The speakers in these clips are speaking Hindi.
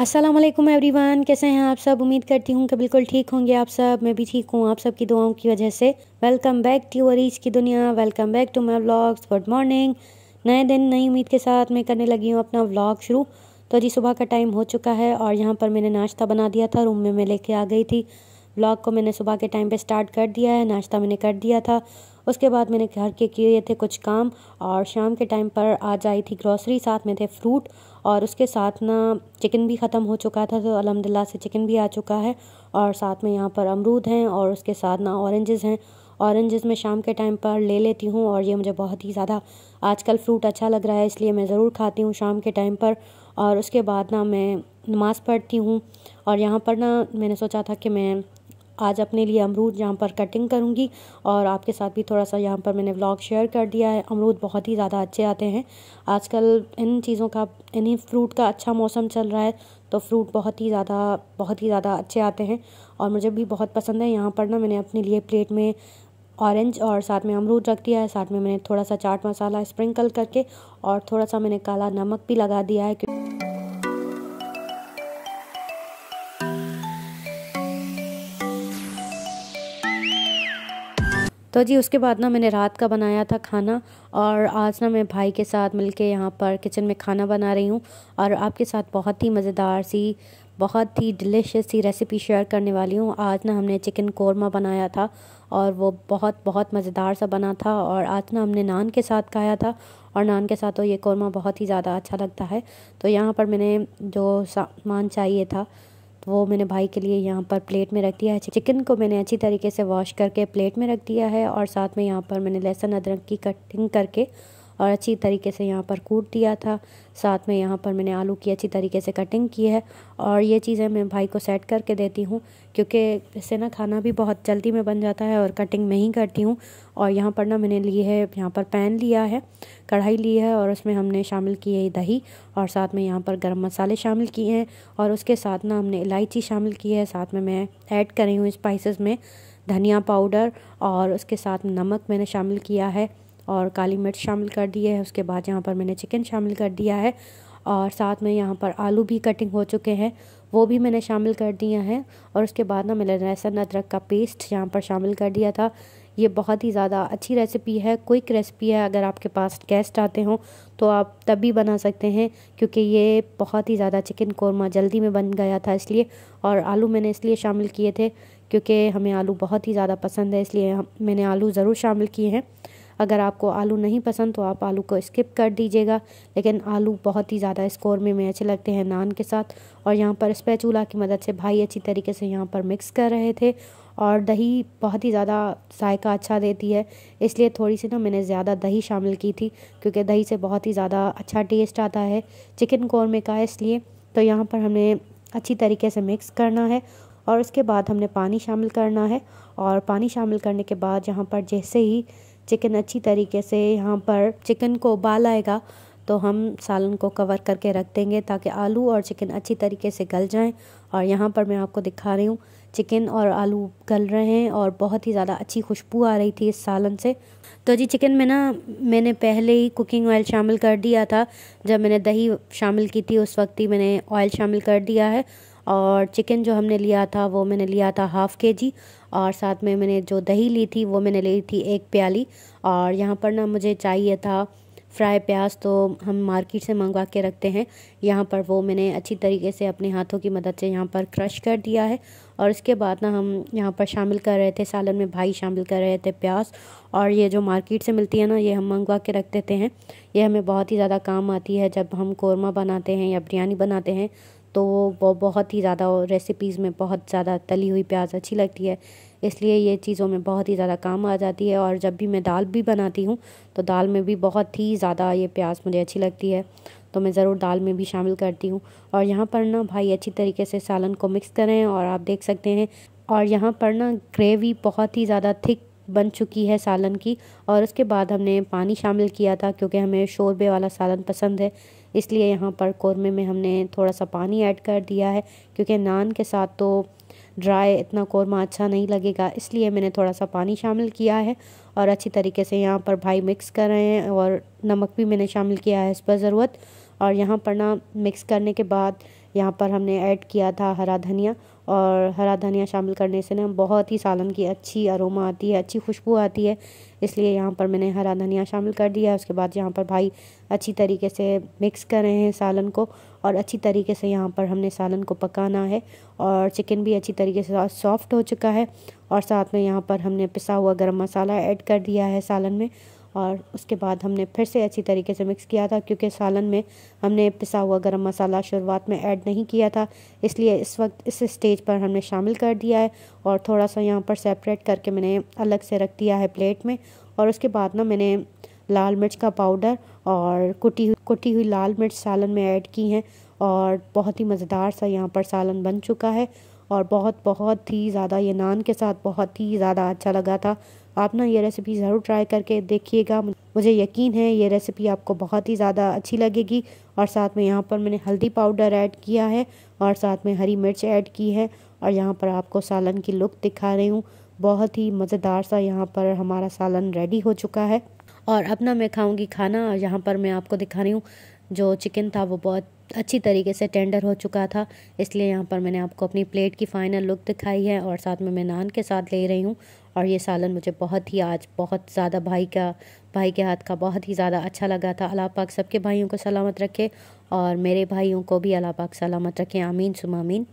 अस्सलाम वालेकुम एवरीवन कैसे हैं आप सब उम्मीद करती हूँ कि बिल्कुल ठीक होंगे आप सब मैं भी ठीक हूँ आप सब की दुआओं की वजह से वेलकम बैक टू वरीज की दुनिया welcome back to my vlogs good morning नए दिन नई उम्मीद के साथ मैं करने लगी हूँ अपना व्लॉग शुरू तो जी सुबह का टाइम हो चुका है और यहाँ पर मैंने नाश्ता बना दिया था रूम में मैं लेके आ गई थी व्लॉग को मैंने सुबह के टाइम पर स्टार्ट कर दिया है नाश्ता मैंने कर दिया था उसके बाद मैंने घर के किए थे कुछ काम और शाम के टाइम पर आज आई थी ग्रॉसरी साथ में थे फ्रूट और उसके साथ ना चिकन भी ख़त्म हो चुका था तो अलहमदिल्ला से चिकन भी आ चुका है और साथ में यहाँ पर अमरूद हैं और उसके साथ ना औरेंजेस हैं औरेंजेस मैं शाम के टाइम पर ले लेती हूँ और ये मुझे बहुत ही ज़्यादा आजकल फ्रूट अच्छा लग रहा है इसलिए मैं ज़रूर खाती हूँ शाम के टाइम पर और उसके बाद ना मैं नमाज़ पढ़ती हूँ और यहाँ पर ना मैंने सोचा था कि मैं आज अपने लिए अमरूद यहाँ पर कटिंग करूँगी और आपके साथ भी थोड़ा सा यहाँ पर मैंने व्लॉग शेयर कर दिया है अमरूद बहुत ही ज़्यादा अच्छे आते हैं आजकल इन चीज़ों का इन्हीं फ्रूट का अच्छा मौसम चल रहा है तो फ्रूट बहुत ही ज़्यादा बहुत ही ज़्यादा अच्छे आते हैं और मुझे भी बहुत पसंद है यहाँ पर ना मैंने अपने लिए प्लेट में ऑरेंज और साथ में अमरूद रख दिया है साथ में मैंने थोड़ा सा चाट मसाला स्प्रिंकल करके और थोड़ा सा मैंने काला नमक भी लगा दिया है तो जी उसके बाद ना मैंने रात का बनाया था खाना और आज ना मैं भाई के साथ मिलके यहाँ पर किचन में खाना बना रही हूँ और आपके साथ बहुत ही मज़ेदार सी बहुत ही डिलिशियस सी रेसिपी शेयर करने वाली हूँ आज ना हमने चिकन कौरमा बनाया था और वो बहुत बहुत मज़ेदार सा बना था और आज ना हमने नान के साथ खाया था और नान के साथ तो ये कौरमा बहुत ही ज़्यादा अच्छा लगता है तो यहाँ पर मैंने जो सामान चाहिए था तो वो मैंने भाई के लिए यहाँ पर प्लेट में रख दिया है चिकन को मैंने अच्छी तरीके से वॉश करके प्लेट में रख दिया है और साथ में यहाँ पर मैंने लहसुन अदरक की कटिंग करके और अच्छी तरीके से यहाँ पर कूट दिया था साथ में यहाँ पर मैंने आलू की अच्छी तरीके से कटिंग की है और ये चीज़ें मैं भाई को सेट करके देती हूँ क्योंकि इससे ना खाना भी बहुत जल्दी में बन जाता है और कटिंग मैं ही करती हूँ और यहाँ पर ना मैंने लिए है यहाँ पर पैन लिया है कढ़ाई ली है और उसमें हमने शामिल की है दही और साथ में यहाँ पर गर्म मसाले शामिल किए हैं और उसके साथ ना हमने इलायची शामिल की है साथ में मैं ऐड करी हूँ स्पाइसेस में धनिया पाउडर और उसके साथ नमक मैंने शामिल किया है और काली मिर्च शामिल कर दी है उसके बाद यहाँ पर मैंने चिकन शामिल कर दिया है और साथ में यहाँ पर आलू भी कटिंग हो चुके हैं वो भी मैंने शामिल कर दिया है और उसके बाद ना मैंने लहसुन अदरक का पेस्ट यहाँ पर शामिल कर दिया था ये बहुत ही ज़्यादा अच्छी रेसिपी है क्विक रेसिपी है अगर आपके पास गेस्ट आते हों तो आप तब भी बना सकते हैं क्योंकि ये बहुत ही ज़्यादा चिकन कौरमा जल्दी में बन गया था इसलिए और आलू मैंने इसलिए शामिल किए थे क्योंकि हमें आलू बहुत ही ज़्यादा पसंद है इसलिए मैंने आलू ज़रूर शामिल किए हैं अगर आपको आलू नहीं पसंद तो आप आलू को स्किप कर दीजिएगा लेकिन आलू बहुत ही ज़्यादा इस कौरमे में अच्छे लगते हैं नान के साथ और यहाँ पर स्पैचूला की मदद से भाई अच्छी तरीके से यहाँ पर मिक्स कर रहे थे और दही बहुत ही ज़्यादा सायका अच्छा देती है इसलिए थोड़ी सी ना मैंने ज़्यादा दही शामिल की थी क्योंकि दही से बहुत ही ज़्यादा अच्छा टेस्ट आता है चिकन कौरमे का इसलिए तो यहाँ पर हमें अच्छी तरीके से मिक्स करना है और उसके बाद हमने पानी शामिल करना है और पानी शामिल करने के बाद यहाँ पर जैसे ही चिकन अच्छी तरीके से यहाँ पर चिकन को उबाल आएगा तो हम सालन को कवर करके रख देंगे ताकि आलू और चिकन अच्छी तरीके से गल जाएं और यहाँ पर मैं आपको दिखा रही हूँ चिकन और आलू गल रहे हैं और बहुत ही ज़्यादा अच्छी खुशबू आ रही थी इस सालन से तो जी चिकन में ना मैंने पहले ही कुकिंग ऑयल शामिल कर दिया था जब मैंने दही शामिल की थी उस वक्त ही मैंने ऑयल शामिल कर दिया है और चिकन जो हमने लिया था वो मैंने लिया था हाफ़ के जी और साथ में मैंने जो दही ली थी वो मैंने ली थी एक प्याली और यहाँ पर ना मुझे चाहिए था फ्राई प्याज तो हम मार्केट से मंगवा के रखते हैं यहाँ पर वो मैंने अच्छी तरीके से अपने हाथों की मदद से यहाँ पर क्रश कर दिया है और इसके बाद ना हम यहाँ पर शामिल कर रहे थे सालन में भाई शामिल कर रहे थे प्याज और ये जो मार्केट से मिलती है ना ये हम मंगवा के रख देते हैं ये हमें बहुत ही ज़्यादा काम आती है जब हम कौरमा बनाते हैं या बिरयानी बनाते हैं तो वो बहुत ही ज़्यादा रेसिपीज़ में बहुत ज़्यादा तली हुई प्याज अच्छी लगती है इसलिए ये चीज़ों में बहुत ही ज़्यादा काम आ जाती है और जब भी मैं दाल भी बनाती हूँ तो दाल में भी बहुत ही ज़्यादा ये प्याज मुझे अच्छी लगती है तो मैं ज़रूर दाल में भी शामिल करती हूँ और यहाँ पर ना भाई अच्छी तरीके से सालन को मिक्स करें और आप देख सकते हैं और यहाँ पर ना ग्रेवी बहुत ही ज़्यादा थिक बन चुकी है सालन की और उसके बाद हमने पानी शामिल किया था क्योंकि हमें शोरबे वाला सालन पसंद है इसलिए यहाँ पर कौरमे में हमने थोड़ा सा पानी ऐड कर दिया है क्योंकि नान के साथ तो ड्राई इतना कौरमा अच्छा नहीं लगेगा इसलिए मैंने थोड़ा सा पानी शामिल किया है और अच्छी तरीके से यहाँ पर भाई मिक्स कर रहे हैं और नमक भी मैंने शामिल किया है इस पर ज़रूरत और यहाँ पर ना मिक्स करने के बाद यहाँ पर हमने ऐड किया था हरा धनिया और हरा धनिया शामिल करने से ना बहुत ही सालन की अच्छी अरोमा आती है अच्छी खुशबू आती है इसलिए यहाँ पर मैंने हरा धनिया शामिल कर दिया उसके बाद यहाँ पर भाई अच्छी तरीके से मिक्स कर रहे हैं सालन को और अच्छी तरीके से यहाँ पर हमने सालन को पकाना है और चिकन भी अच्छी तरीके से सॉफ्ट हो चुका है और साथ में यहाँ पर हमने पिसा हुआ गर्म मसाला ऐड कर दिया है सालन में और उसके बाद हमने फिर से अच्छी तरीके से मिक्स किया था क्योंकि सालन में हमने पिसा हुआ गरम मसाला शुरुआत में ऐड नहीं किया था इसलिए इस वक्त इस स्टेज पर हमने शामिल कर दिया है और थोड़ा सा यहाँ पर सेपरेट करके मैंने अलग से रख दिया है प्लेट में और उसके बाद ना मैंने लाल मिर्च का पाउडर और कुटी हुई कुटी हुई लाल मिर्च सालन में ऐड की हैं और बहुत ही मज़ेदार सा यहाँ पर सालन बन चुका है और बहुत बहुत ही ज़्यादा ये नान के साथ बहुत ही ज़्यादा अच्छा लगा था आप ना ये रेसिपी ज़रूर ट्राई करके देखिएगा मुझे यकीन है ये रेसिपी आपको बहुत ही ज़्यादा अच्छी लगेगी और साथ में यहाँ पर मैंने हल्दी पाउडर ऐड किया है और साथ में हरी मिर्च ऐड की है और यहाँ पर आपको सालन की लुक दिखा रही हूँ बहुत ही मज़ेदार सा यहाँ पर हमारा सालन रेडी हो चुका है और अब ना मैं खाऊँगी खाना और यहाँ पर मैं आपको दिखा रही हूँ जो चिकन था वो बहुत अच्छी तरीके से टेंडर हो चुका था इसलिए यहाँ पर मैंने आपको अपनी प्लेट की फ़ाइनल लुक दिखाई है और साथ में मैं नान के साथ ले रही हूँ और ये सालन मुझे बहुत ही आज बहुत ज़्यादा भाई का भाई के हाथ का बहुत ही ज़्यादा अच्छा लगा था अल्लाह पाक सबके भाइयों को सलामत रखे और मेरे भाइयों को भी अल्लाह पाक सलामत रखे आमीन सुमामीन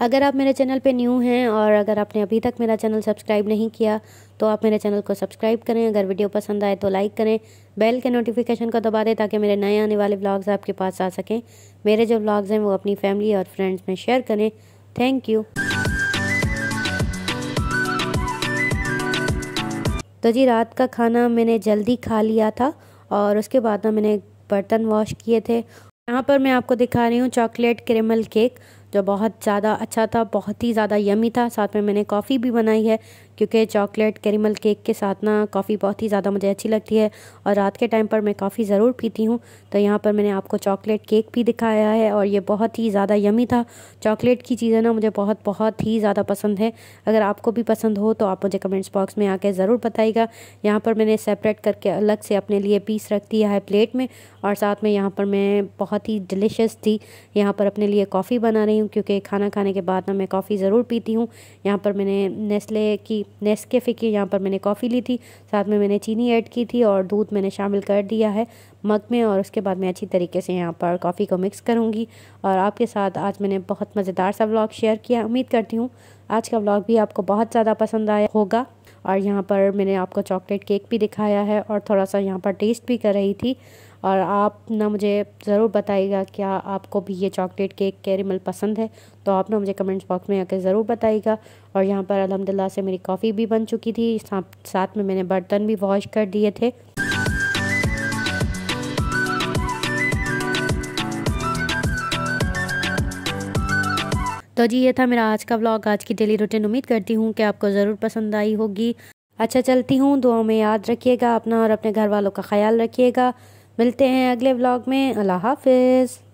अगर आप मेरे चैनल पे न्यू हैं और अगर आपने अभी तक मेरा चैनल सब्सक्राइब नहीं किया तो आप मेरे चैनल को सब्सक्राइब करें अगर वीडियो पसंद आए तो लाइक करें बेल के नोटिफिकेशन को दबा दें ताकि मेरे नए आने वाले ब्लॉग्स आपके पास आ सकें मेरे जो ब्लॉग्स हैं वो अपनी फैमिली और फ्रेंड्स में शेयर करें थैंक यू तो जी रात का खाना मैंने जल्दी खा लिया था और उसके बाद ना मैंने बर्तन वॉश किए थे यहाँ पर मैं आपको दिखा रही हूँ चॉकलेट क्रेमल केक जो बहुत ज़्यादा अच्छा था बहुत ही ज़्यादा यमी था साथ में मैंने कॉफ़ी भी बनाई है क्योंकि चॉकलेट कैरिमल केक के साथ ना कॉफ़ी बहुत ही ज़्यादा मुझे अच्छी लगती है और रात के टाइम पर मैं कॉफ़ी ज़रूर पीती हूँ तो यहाँ पर मैंने आपको चॉकलेट केक भी दिखाया है और ये बहुत ही ज़्यादा यमी था चॉकलेट की चीज़ें ना मुझे बहुत बहुत ही ज़्यादा पसंद है अगर आपको भी पसंद हो तो आप मुझे कमेंट्स बॉक्स में आके ज़रूर बताइएगा यहाँ पर मैंने सेपरेट करके अलग से अपने लिए पीस रख दिया है प्लेट में और साथ में यहाँ पर मैं बहुत ही डिलिशियस थी यहाँ पर अपने लिए कॉफ़ी बना रही हूँ क्योंकि खाना खाने के बाद ना मैं कॉफ़ी ज़रूर पीती हूँ यहाँ पर मैंने नेस्ले की नेस्कैफ़े की यहाँ पर मैंने कॉफ़ी ली थी साथ में मैंने चीनी ऐड की थी और दूध मैंने शामिल कर दिया है मग में और उसके बाद मैं अच्छी तरीके से यहाँ पर कॉफ़ी को मिक्स करूँगी और आपके साथ आज मैंने बहुत मज़ेदार सा व्लॉग शेयर किया उम्मीद करती हूँ आज का व्लॉग भी आपको बहुत ज़्यादा पसंद आया होगा और यहाँ पर मैंने आपको चॉकलेट केक भी दिखाया है और थोड़ा सा यहाँ पर टेस्ट भी कर रही थी और आप ना मुझे ज़रूर बताइएगा क्या आपको भी ये चॉकलेट केक कैरेमल पसंद है तो आप ना मुझे कमेंट्स बॉक्स में आकर ज़रूर बताइएगा और यहाँ पर अलहमदिल्ला से मेरी कॉफ़ी भी बन चुकी थी साथ में मैंने बर्तन भी वॉश कर दिए थे तो जी ये था मेरा आज का ब्लॉग आज की डेली रूटीन उम्मीद करती हूँ कि आपको ज़रूर पसंद आई होगी अच्छा चलती हूँ दुआ में याद रखिएगा अपना और अपने घर वालों का ख्याल रखिएगा मिलते हैं अगले ब्लॉग में अल्लाह हाफिज़